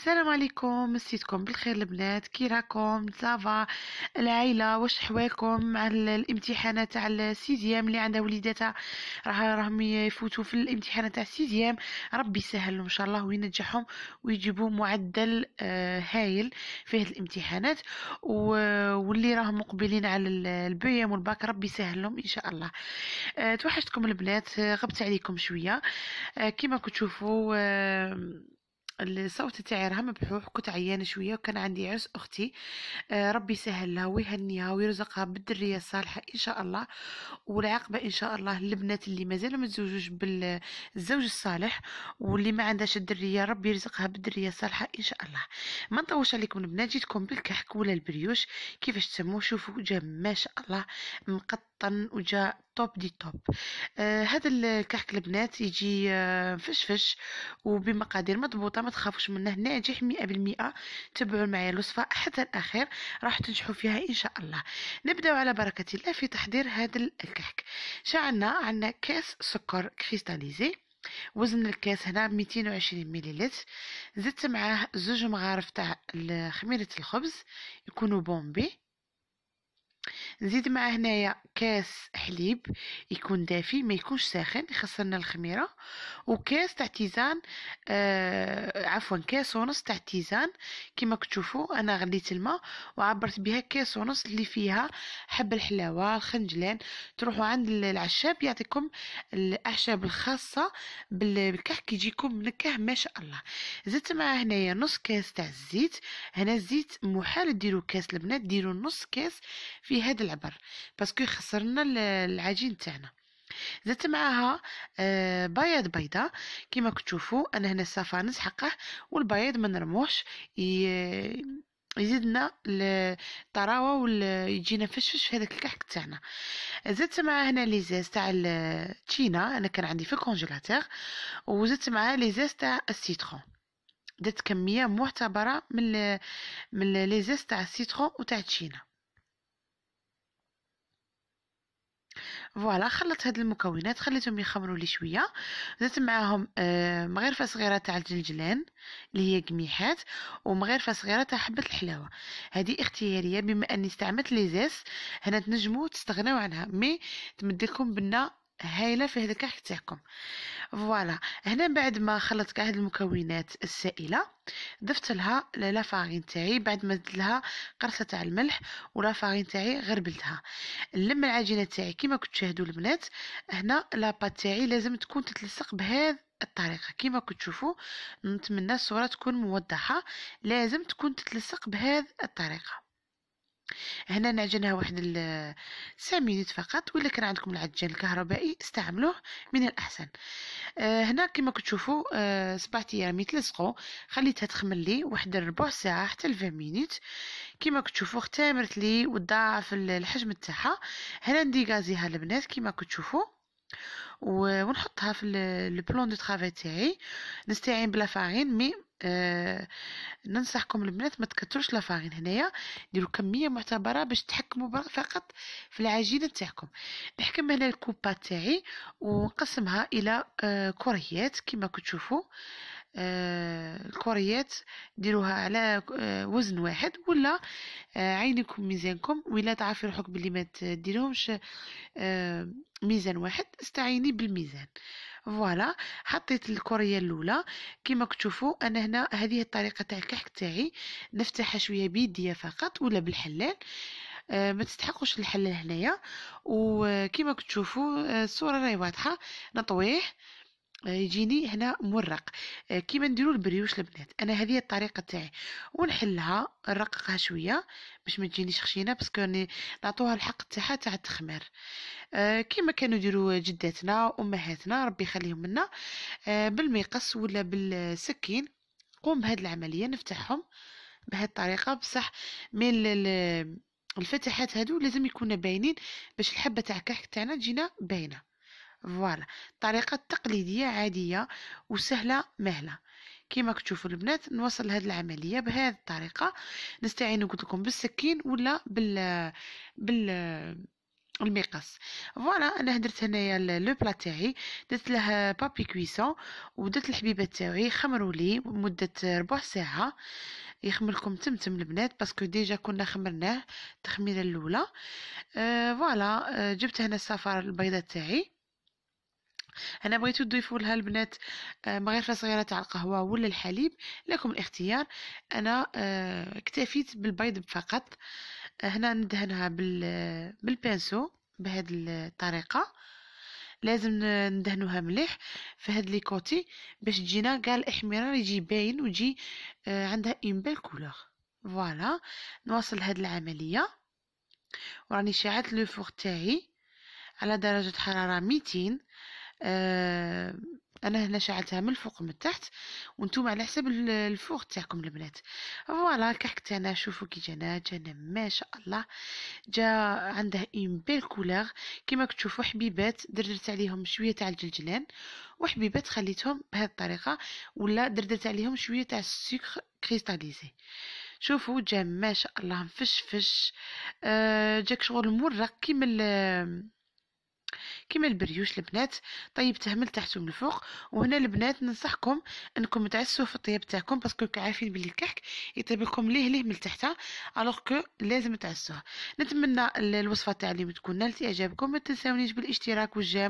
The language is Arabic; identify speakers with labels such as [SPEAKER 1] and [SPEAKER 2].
[SPEAKER 1] السلام عليكم مسيتكم بالخير البنات كي راكم صافا العائله واش حوالكم مع الامتحانات تاع السيزيام اللي عندها وليداتها راه راهم يفوتوا في الامتحانات تاع السيزيام ربي يسهل ان شاء الله وينجحهم ويجيبوا معدل آه، هايل في هذه الامتحانات واللي راهم مقبلين على البيام والباك ربي يسهل لهم ان شاء الله آه، توحشتكم البنات آه، غبت عليكم شويه كيما كتشوفوا الصوت تاعي راه مبحوح كنت عيانه شويه وكان عندي عرس اختي آه، ربي يسهل لها ويهنيها ويرزقها بالدريه الصالحه ان شاء الله والعاقبه ان شاء الله للبنات اللي مازالوا ما تزوجوش بالزوج الصالح واللي ما عندهاش الدريه ربي يرزقها بالدريه الصالحه ان شاء الله ما نطولش عليكم البنات جيتكم بالكحك ولا البريوش كيفاش تسموه شوفوا جا ما شاء الله مقطع طن وجا توب دي توب آه هذا الكحك البنات يجي آه فشفش وبمقادير مضبوطه ما تخافوش منه ناجح مئة بالمئة تبعوا معايا الوصفه حتى الاخير راح تنجحوا فيها ان شاء الله نبداو على بركه الله في تحضير هذا الكحك شعلنا عندنا كاس سكر كريستاليزي وزن الكاس هنا 220 مليلتر زدت معاه زوج مغارف تاع خميرة الخبز يكونوا بومبي نزيد مع هنايا كاس حليب يكون دافي ما يكونش ساخن يخسرنا الخميره وكاس تاع تيزان آه عفوا كاس ونص تاع تيزان كما كتشوفوا انا غليت الماء وعبرت بها كاس ونص اللي فيها حب الحلاوه الخنجلان تروحوا عند العشاب يعطيكم الاعشاب الخاصه بالكحك يجيكم منكه ما شاء الله زدت مع هنايا نص كاس تاع الزيت هنا الزيت محال ديروا كاس البنات ديروا نص كاس في هذا العبر باسكو خسرنا العجين تاعنا زدت معاها آه، بياض بيضة كيما كتشوفوا انا هنا الصفا نسحقه والبياض ما نرموهش يزيدنا الطراوه ويجينا فشفش في هذاك الكحك تاعنا زدت معاه هنا لي زيز تاع التشينا انا كان عندي في الكونجيلاتير وزدت معاه لي تاع السيترون درت كميه معتبره من من لي تاع السيترون وتاع التشينا فوالا خلطت هاد المكونات خليتهم يخمروا لي شويه زدت معاهم آه، مغرفه صغيره تاع الجلجلان اللي هي قميحات ومغرفه صغيره تاع حبه الحلاوه هذه اختياريه بما اني استعملت لي زيس هنا تنجموا تستغناو عنها مي تمدلكم بنه هايله في هذاك تاعكم فوالا هنا بعد ما خلطت كاع هاد المكونات السائله ضفت لها لا فارين تاعي بعد ما درت لها قرصه تاع الملح ولا فارين تاعي غربلتها نلم العجينه تاعي كيما كنت تشاهدوا البنات هنا لاباط تاعي لازم تكون تتلصق بهذا الطريقه كيما كتشوفوا نتمنى الصوره تكون موضحه لازم تكون تتلصق بهذه الطريقه هنا نعجنها واحد سامينيت فقط ولا كان عندكم العجان الكهربائي استعملوه من الاحسن آه، هنا كما كتشوفوا آه سبع ايام يتلصقوا خليتها تخمل لي واحد ربع ساعه حتى 20 مينيت كما كتشوفوا اختمرت لي وضاعف الحجم تاعها هنا نديغازيها البنات كما كتشوفوا ونحطها في البلون دو ترافاي تاعي نستعين بلا فارين مي آه، ننصحكم البنات ما تكثروش لافارين هنايا ديروا كميه معتبره باش تحكموا فقط في العجينه تاعكم نحكم هنا الكوبا تاعي ونقسمها الى آه، كريات كما كتشوفوا آه الكوريات ديروها على آه وزن واحد ولا آه عينكم ميزانكم ولا تعرفي روحك بلي ما ديروهمش آه ميزان واحد استعيني بالميزان فوالا حطيت الكوريه الاولى كما كتشوفوا انا هنا هذه الطريقه تاع الكحك تاعي نفتحها شويه بيديا فقط ولا بالحلال آه ما تستحقوش الحلال هنايا وكما كتشوفوا آه، الصوره راهي واضحه نطويه آه، يجيني هنا مرق آه، كيما نديرو البريوش البنات انا هذه الطريقه تاعي ونحلها نرققها شويه باش ما تجينيش خشينه باسكو نعطوها الحق تاعها تاع التخمير آه، كيما كانوا يديروا جداتنا امهاتنا ربي يخليهم لنا بالمقص ولا بالسكين قوم بهذه العمليه نفتحهم بهذه الطريقه بصح من الفتحات هادو لازم يكونوا باينين باش الحبه تاع الكحك تاعنا تجينا باينه فوالا الطريقه التقليديه عاديه وسهله مهله كما كتشوفوا البنات نوصل لهاد العمليه بهذه الطريقه نستعين قلت لكم بالسكين ولا بال بال المقص فوالا انا درت هنايا لو بلا تاعي درت له بابي كويسون ودرت الحبيبات تاعي خمروا لي مده ربع ساعه يخمر لكم تمتم البنات باسكو ديجا كنا خمرناه التخميره الاولى آه، فوالا أه جبت هنا الصفار البيضه تاعي هنا بغيتو تضيفوا لها البنات آه، مغرفه صغيره تاع القهوه ولا الحليب لكم الاختيار انا آه، اكتفيت بالبيض فقط هنا ندهنها بال بالبانسو بهذه الطريقه لازم ندهنوها مليح في هاد لي كوتي باش تجينا كاع الاحمرار يجي باين ويجي آه، عندها اون بيل كولور فوالا نواصل هاد العمليه وراني شعلت لو فور تاعي على درجه حراره 200 آه، انا هنا شعلتها من الفوق ومن التحت وانتم على حسب الفوق تاعكم البنات فوالا كحكت تاعنا شوفوا كي جانا جانا ما شاء الله جا عنده اون بيل كولور كيما تشوفوا حبيبات دردرت عليهم شويه تاع الجلجلان وحبيبات خليتهم بهذه الطريقه ولا دردرت عليهم شويه تاع السكر كريستاليزي شوفوا جا ما شاء الله مفشفش آه جاك شغل مرق كيما كما البريوش البنات طيب تهمل تحته من الفوق وهنا البنات ننصحكم انكم تعسوا في الطياب تاعكم باسكو عارفين بلي الكحك يطيب لكم ليه ليه من تحتها الوغ كو لازم تعسوه نتمنى الوصفه تاع اليوم تكون نالت اعجابكم ما تنساونيش بالاشتراك والجيم